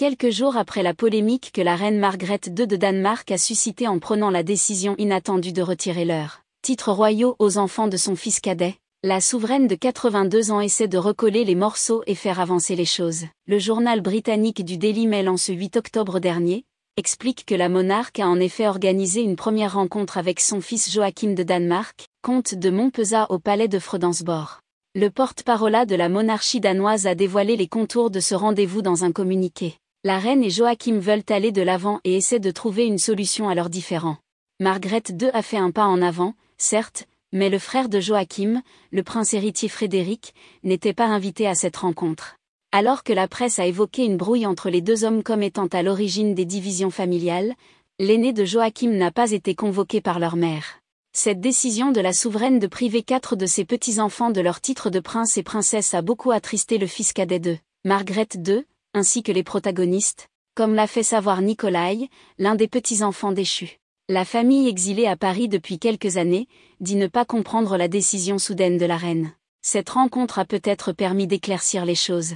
quelques jours après la polémique que la reine Margrethe II de Danemark a suscitée en prenant la décision inattendue de retirer leur titres royaux aux enfants de son fils cadet, la souveraine de 82 ans essaie de recoller les morceaux et faire avancer les choses. Le journal britannique du Daily Mail en ce 8 octobre dernier explique que la monarque a en effet organisé une première rencontre avec son fils Joachim de Danemark, comte de Montpezat au palais de Fredensborg. Le porte-parole de la monarchie danoise a dévoilé les contours de ce rendez-vous dans un communiqué. La reine et Joachim veulent aller de l'avant et essaient de trouver une solution à leurs différends. Margrethe II a fait un pas en avant, certes, mais le frère de Joachim, le prince héritier Frédéric, n'était pas invité à cette rencontre. Alors que la presse a évoqué une brouille entre les deux hommes comme étant à l'origine des divisions familiales, l'aîné de Joachim n'a pas été convoqué par leur mère. Cette décision de la souveraine de priver quatre de ses petits-enfants de leur titre de prince et princesse a beaucoup attristé le fils cadet de Margrethe II, ainsi que les protagonistes, comme l'a fait savoir Nikolai, l'un des petits-enfants déchus. La famille exilée à Paris depuis quelques années, dit ne pas comprendre la décision soudaine de la reine. Cette rencontre a peut-être permis d'éclaircir les choses.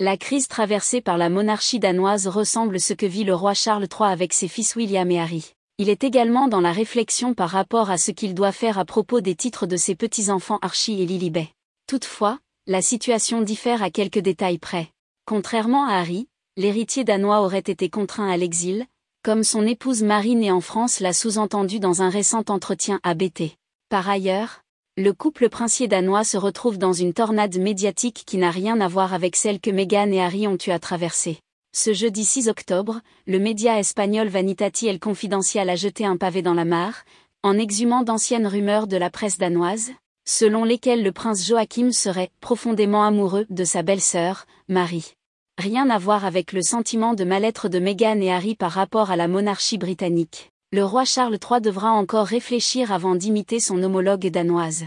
La crise traversée par la monarchie danoise ressemble ce que vit le roi Charles III avec ses fils William et Harry. Il est également dans la réflexion par rapport à ce qu'il doit faire à propos des titres de ses petits-enfants Archie et Lilibet. Toutefois, la situation diffère à quelques détails près. Contrairement à Harry, l'héritier danois aurait été contraint à l'exil, comme son épouse Marie née en France l'a sous-entendu dans un récent entretien à BT. Par ailleurs, le couple princier danois se retrouve dans une tornade médiatique qui n'a rien à voir avec celle que Meghan et Harry ont eu à traverser. Ce jeudi 6 octobre, le média espagnol Vanitati El Confidencial a jeté un pavé dans la mare, en exhumant d'anciennes rumeurs de la presse danoise, selon lesquels le prince Joachim serait profondément amoureux de sa belle-sœur, Marie. Rien à voir avec le sentiment de mal-être de Meghan et Harry par rapport à la monarchie britannique. Le roi Charles III devra encore réfléchir avant d'imiter son homologue danoise.